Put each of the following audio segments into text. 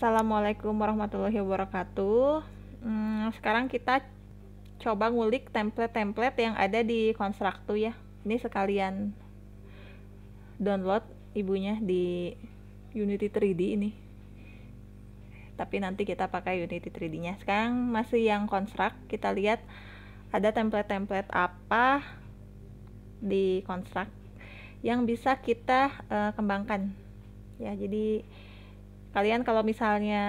Assalamualaikum warahmatullahi wabarakatuh. Hmm, sekarang kita coba ngulik template-template yang ada di Konstruktu ya. Ini sekalian download ibunya di Unity 3D ini. Tapi nanti kita pakai Unity 3D-nya. Sekarang masih yang konstrak kita lihat ada template-template apa di konstrak yang bisa kita uh, kembangkan. Ya, jadi kalian kalau misalnya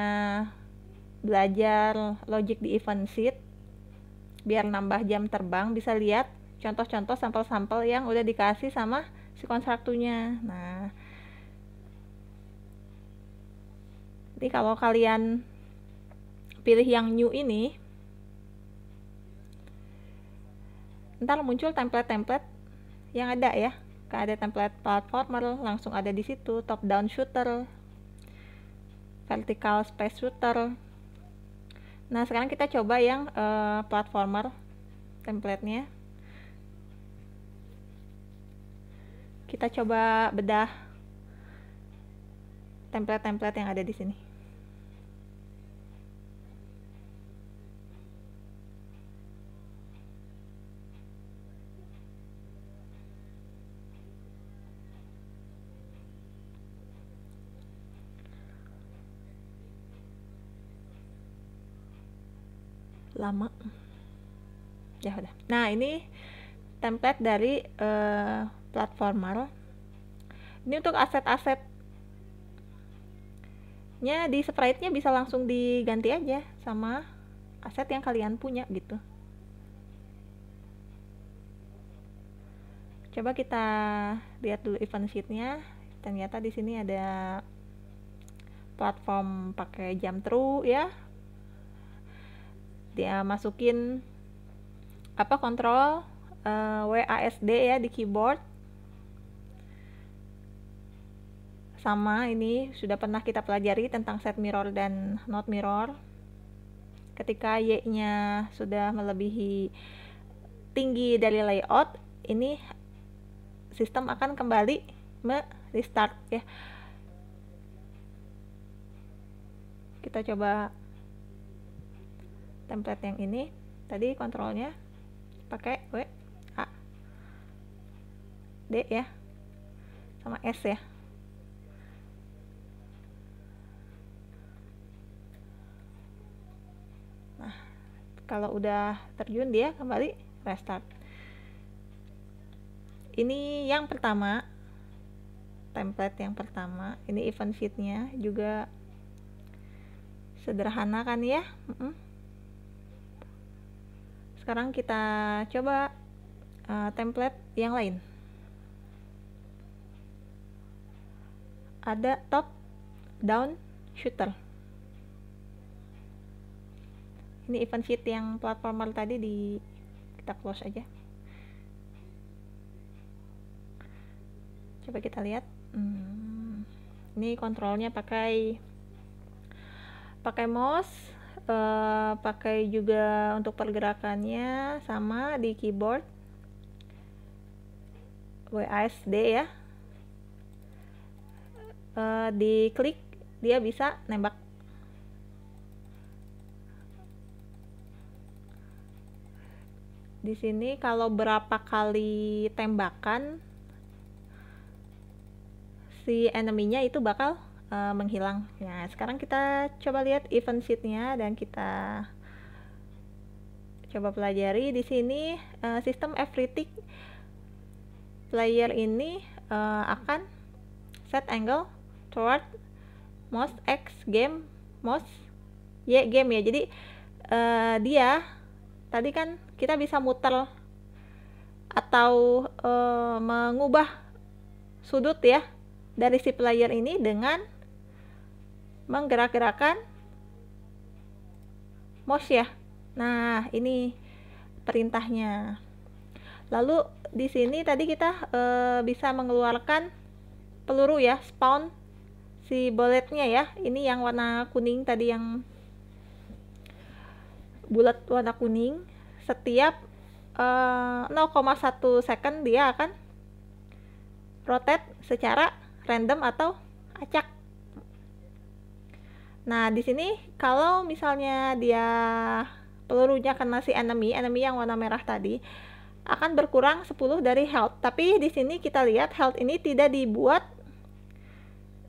belajar logic di event sheet biar nambah jam terbang bisa lihat contoh-contoh sampel-sampel yang udah dikasih sama si konstruktunya nah jadi kalau kalian pilih yang new ini ntar muncul template-template yang ada ya ada template platformer langsung ada di situ top down shooter vertical space shooter nah sekarang kita coba yang uh, platformer nya kita coba bedah template-template yang ada di sini lama ya udah nah ini template dari uh, eh, platformer ini untuk aset asetnya di sprite-nya bisa langsung diganti aja sama aset yang kalian punya gitu coba kita lihat dulu event sheet-nya ternyata di sini ada platform pakai jam true ya dia masukin apa kontrol uh, eh, WASD ya di keyboard sama ini sudah pernah kita pelajari tentang set mirror dan not mirror ketika Y nya sudah melebihi tinggi dari layout ini sistem akan kembali me restart ya kita coba template yang ini tadi kontrolnya pakai W A D ya sama S ya nah kalau udah terjun dia kembali restart ini yang pertama template yang pertama ini event fitnya juga sederhana kan ya mm -mm sekarang kita coba uh, template yang lain ada top down shooter ini event sheet yang platformer tadi di kita close aja coba kita lihat hmm. ini kontrolnya pakai pakai mouse uh, pakai juga untuk pergerakannya sama di keyboard WASD ya uh, eh, klik dia bisa nembak di sini kalau berapa kali tembakan si eneminya itu bakal uh, menghilang. Nah, sekarang kita coba lihat event sheet dan kita coba pelajari di sini uh, sistem everything player ini uh, akan set angle toward most x game most y game ya. Jadi uh, dia tadi kan kita bisa muter atau uh, mengubah sudut ya dari si player ini dengan menggerak-gerakkan mouse ya. Nah, ini perintahnya. Lalu di sini tadi kita e, bisa mengeluarkan peluru ya, spawn si boletnya ya. Ini yang warna kuning tadi yang bulat warna kuning. Setiap e, eh, 0,1 second dia akan rotate secara random atau acak Nah, di sini kalau misalnya dia pelurunya kena si enemy, enemy yang warna merah tadi akan berkurang 10 dari health. Tapi di sini kita lihat health ini tidak dibuat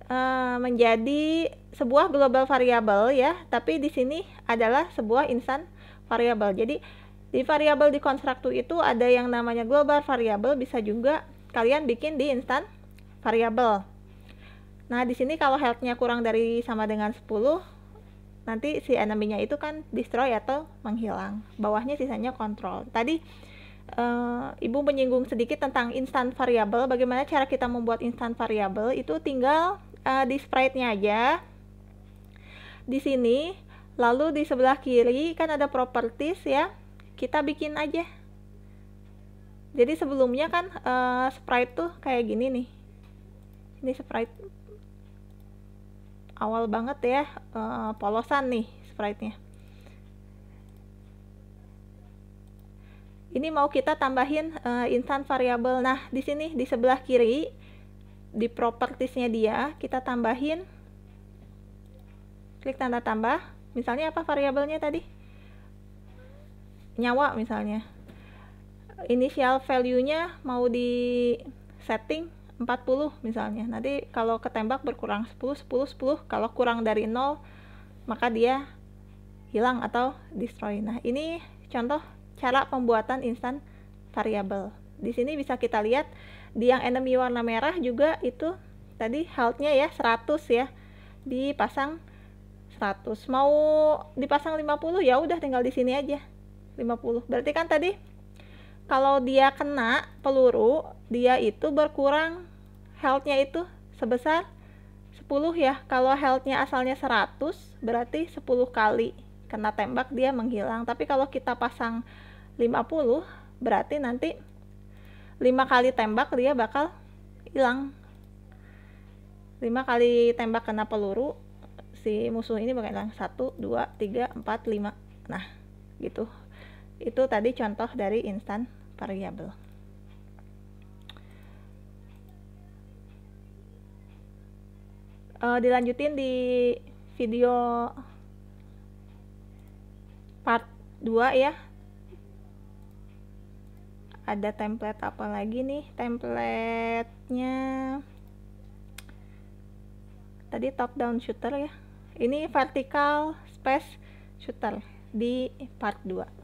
eh, menjadi sebuah global variable ya, tapi di sini adalah sebuah instan variable. Jadi di variable di konstruktor itu ada yang namanya global variable bisa juga kalian bikin di instan variable. Nah, di sini kalau health-nya kurang dari sama dengan 10, nanti si enemy-nya itu kan destroy atau menghilang. Bawahnya sisanya control Tadi uh, Ibu menyinggung sedikit tentang instant variable, bagaimana cara kita membuat instant variable itu tinggal uh, di sprite-nya aja. Di sini, lalu di sebelah kiri kan ada properties ya. Kita bikin aja. Jadi sebelumnya kan uh, sprite tuh kayak gini nih. Ini sprite awal banget ya uh, polosan nih sprite-nya ini mau kita tambahin uh, eh, instan variabel nah di sini di sebelah kiri di propertiesnya dia kita tambahin klik tanda tambah misalnya apa variabelnya tadi nyawa misalnya initial value nya mau di setting 40 misalnya. Nanti kalau ketembak berkurang 10, 10, 10. Kalau kurang dari 0, maka dia hilang atau destroy. Nah, ini contoh cara pembuatan instan variabel. Di sini bisa kita lihat di yang enemy warna merah juga itu tadi health ya 100 ya. Dipasang 100. Mau dipasang 50 ya udah tinggal di sini aja. 50. Berarti kan tadi kalau dia kena peluru, dia itu berkurang healthnya itu sebesar 10 ya. Kalau healthnya asalnya 100, berarti 10 kali kena tembak dia menghilang. Tapi kalau kita pasang 50, berarti nanti 5 kali tembak dia bakal hilang. 5 kali tembak kena peluru, si musuh ini bakal hilang. 1, 2, 3, 4, 5. Nah, gitu. Itu tadi contoh dari instan variable. uh, dilanjutin di video part 2 ya ada template apa lagi nih templatenya tadi top down shooter ya ini vertical space shooter di part 2